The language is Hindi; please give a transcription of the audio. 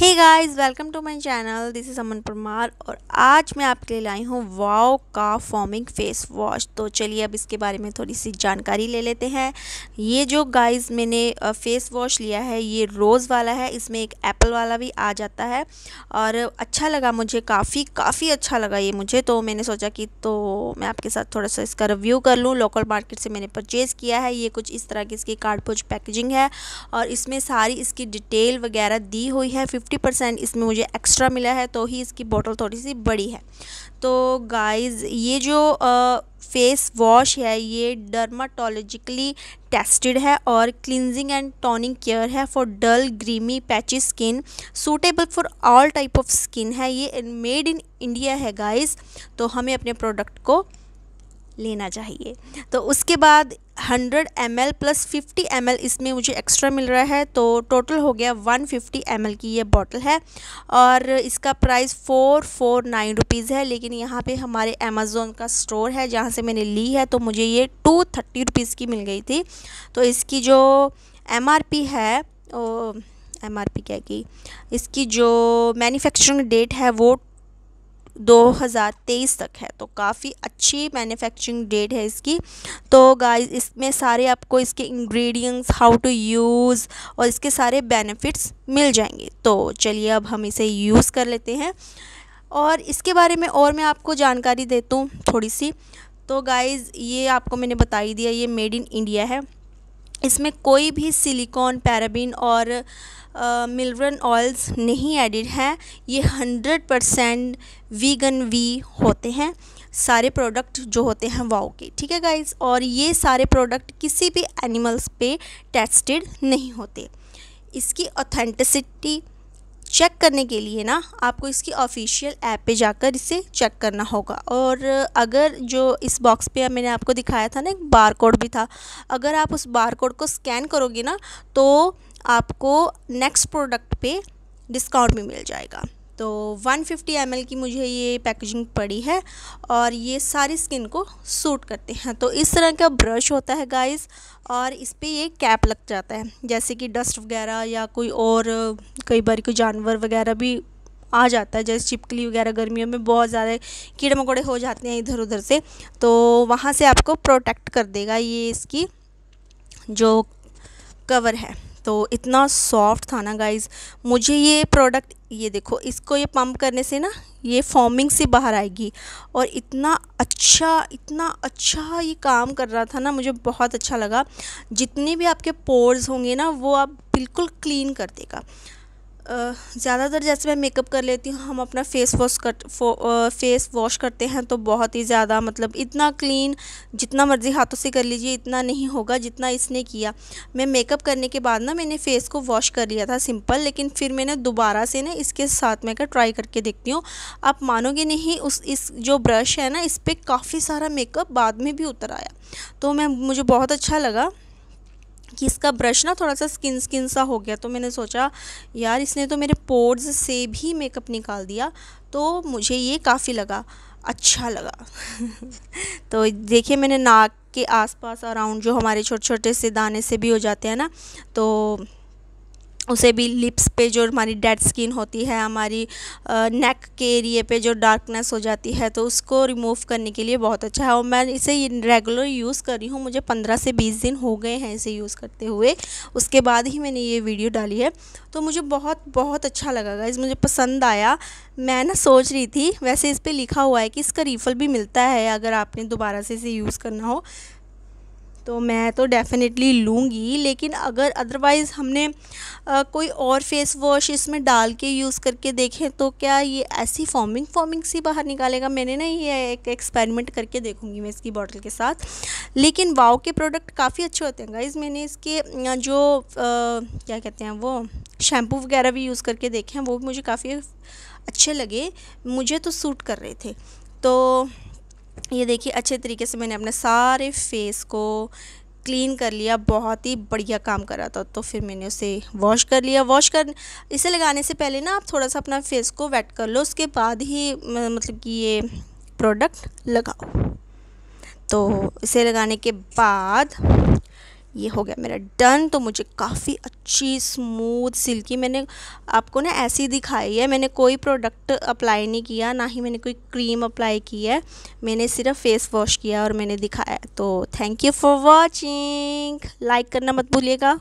hey guys welcome to my channel this is Aman Parmar और आज मैं आपके लिए लाई हूँ वाओ का फॉर्मिंग फेस वॉश तो चलिए अब इसके बारे में थोड़ी सी जानकारी ले लेते हैं ये जो गाइस मैंने फेस वॉश लिया है ये रोज़ वाला है इसमें एक एप्पल वाला भी आ जाता है और अच्छा लगा मुझे काफ़ी काफ़ी अच्छा लगा ये मुझे तो मैंने सोचा कि तो मैं आपके साथ थोड़ा सा इसका रिव्यू कर लूँ लोकल मार्केट से मैंने परचेज़ किया है ये कुछ इस तरह की इसकी कार्डपोज पैकेजिंग है और इसमें सारी इसकी डिटेल वगैरह दी हुई है फिफ्टी परसेंट इसमें मुझे एक्स्ट्रा मिला है तो ही इसकी बॉटल थोड़ी सी बड़ी है तो गाइस ये जो आ, फेस वॉश है ये डर्माटोलॉजिकली टेस्टेड है और क्लिनजिंग एंड टॉनिंग केयर है for dull grimy patchy skin suitable for all type of skin है ये मेड इन इंडिया है गाइज तो हमें अपने प्रोडक्ट को लेना चाहिए तो उसके बाद 100 M L plus fifty M L इसमें मुझे एक्स्ट्रा मिल रहा है तो टोटल हो गया 150 एम एल की ये बॉटल है और इसका price four four nine rupees है लेकिन यहाँ पे हमारे अमेज़ोन का स्टोर है जहाँ से मैंने ली है तो मुझे ये टू थर्टी रुपीज़ की मिल गई थी तो इसकी जो एम आर पी है एम आर पी क्या की इसकी जो मैन्युफैक्चरिंग डेट है वो 2023 तक है तो काफ़ी अच्छी मैन्युफैक्चरिंग डेट है इसकी तो गाइस इसमें सारे आपको इसके इंग्रेडिएंट्स हाउ टू यूज़ और इसके सारे बेनिफिट्स मिल जाएंगे तो चलिए अब हम इसे यूज़ कर लेते हैं और इसके बारे में और मैं आपको जानकारी देता हूँ थोड़ी सी तो गाइज़ ये आपको मैंने बता ही दिया ये मेड इन इंडिया है इसमें कोई भी सिलिकॉन पैराबिन और मिलरन ऑयल्स नहीं एडिड हैं ये हंड्रेड परसेंट वीगन वी होते हैं सारे प्रोडक्ट जो होते हैं वाओ के ठीक है गाइस और ये सारे प्रोडक्ट किसी भी एनिमल्स पे टेस्टेड नहीं होते इसकी ऑथेंटिसिटी चेक करने के लिए ना आपको इसकी ऑफिशियल ऐप पे जाकर इसे चेक करना होगा और अगर जो इस बॉक्स पे मैंने आपको दिखाया था ना एक बार कोड भी था अगर आप उस बार कोड को स्कैन करोगे ना तो आपको नेक्स्ट प्रोडक्ट पे डिस्काउंट भी मिल जाएगा तो 150 फिफ्टी की मुझे ये पैकेजिंग पड़ी है और ये सारी स्किन को सूट करते हैं तो इस तरह का ब्रश होता है गाइस और इस पर ये कैप लग जाता है जैसे कि डस्ट वगैरह या कोई और कई बार कोई जानवर वगैरह भी आ जाता है जैसे चिपकली वगैरह गर्मियों में बहुत ज़्यादा कीड़े मकोड़े हो जाते हैं इधर उधर से तो वहाँ से आपको प्रोटेक्ट कर देगा ये इसकी जो कवर है तो इतना सॉफ्ट था ना गाइज़ मुझे ये प्रोडक्ट ये देखो इसको ये पम्प करने से ना ये फॉर्मिंग से बाहर आएगी और इतना अच्छा इतना अच्छा ये काम कर रहा था ना मुझे बहुत अच्छा लगा जितने भी आपके पोर्स होंगे ना वो आप बिल्कुल क्लीन कर देगा ज़्यादातर जैसे मैं मेकअप कर लेती हूँ हम अपना face wash cut face wash करते हैं तो बहुत ही ज़्यादा मतलब इतना क्लीन जितना मर्ज़ी हाथों से कर लीजिए इतना नहीं होगा जितना इसने किया मैं मेकअप करने के बाद ना मैंने फ़ेस को वॉश कर लिया था सिंपल लेकिन फिर मैंने दोबारा से ना इसके साथ मैं ट्राई करके देखती हूँ आप मानोगे नहीं उस इस जो ब्रश है ना इस पर काफ़ी सारा मेकअप बाद में भी उतर आया तो मैं मुझे बहुत अच्छा लगा कि इसका ब्रश ना थोड़ा सा स्किन स्किन सा हो गया तो मैंने सोचा यार इसने तो मेरे पोर्स से भी मेकअप निकाल दिया तो मुझे ये काफ़ी लगा अच्छा लगा तो देखिए मैंने नाक के आसपास अराउंड जो हमारे छोटे छोटे से दाने से भी हो जाते हैं ना तो उसे भी लिप्स पे जो हमारी डेड स्किन होती है हमारी नेक के एरिए पे जो डार्कनेस हो जाती है तो उसको रिमूव करने के लिए बहुत अच्छा है और मैं इसे रेगुलर यूज़ कर रही हूँ मुझे पंद्रह से बीस दिन हो गए हैं इसे यूज़ करते हुए उसके बाद ही मैंने ये वीडियो डाली है तो मुझे बहुत बहुत अच्छा लगा गाइज मुझे पसंद आया मैं ना सोच रही थी वैसे इस पर लिखा हुआ है कि इसका रिफ़ल भी मिलता है अगर आपने दोबारा से इसे यूज़ करना हो तो मैं तो डेफ़िनेटली लूँगी लेकिन अगर अदरवाइज़ हमने आ, कोई और फेस वॉश इसमें डाल के यूज़ करके देखें तो क्या ये ऐसी फॉर्मिंग फॉर्मिंग सी बाहर निकालेगा मैंने ना ये एक एक्सपेरिमेंट करके देखूँगी मैं इसकी बॉटल के साथ लेकिन वाओ के प्रोडक्ट काफ़ी अच्छे होते हैं गाइज़ मैंने इसके जो आ, क्या कहते हैं वो शैम्पू वगैरह भी यूज़ करके देखे हैं वो भी मुझे काफ़ी अच्छे लगे मुझे तो सूट कर रहे थे तो ये देखिए अच्छे तरीके से मैंने अपने सारे फेस को क्लीन कर लिया बहुत ही बढ़िया काम कर रहा था तो फिर मैंने उसे वॉश कर लिया वॉश कर इसे लगाने से पहले ना आप थोड़ा सा अपना फेस को वेट कर लो उसके बाद ही मतलब कि ये प्रोडक्ट लगाओ तो इसे लगाने के बाद ये हो गया मेरा डन तो मुझे काफ़ी अच्छी स्मूथ सिल्की मैंने आपको ना ऐसी दिखाई है मैंने कोई प्रोडक्ट अप्लाई नहीं किया ना ही मैंने कोई क्रीम अप्लाई की है मैंने सिर्फ फेस वॉश किया और मैंने दिखाया तो thank you for watching like करना मत भूलिएगा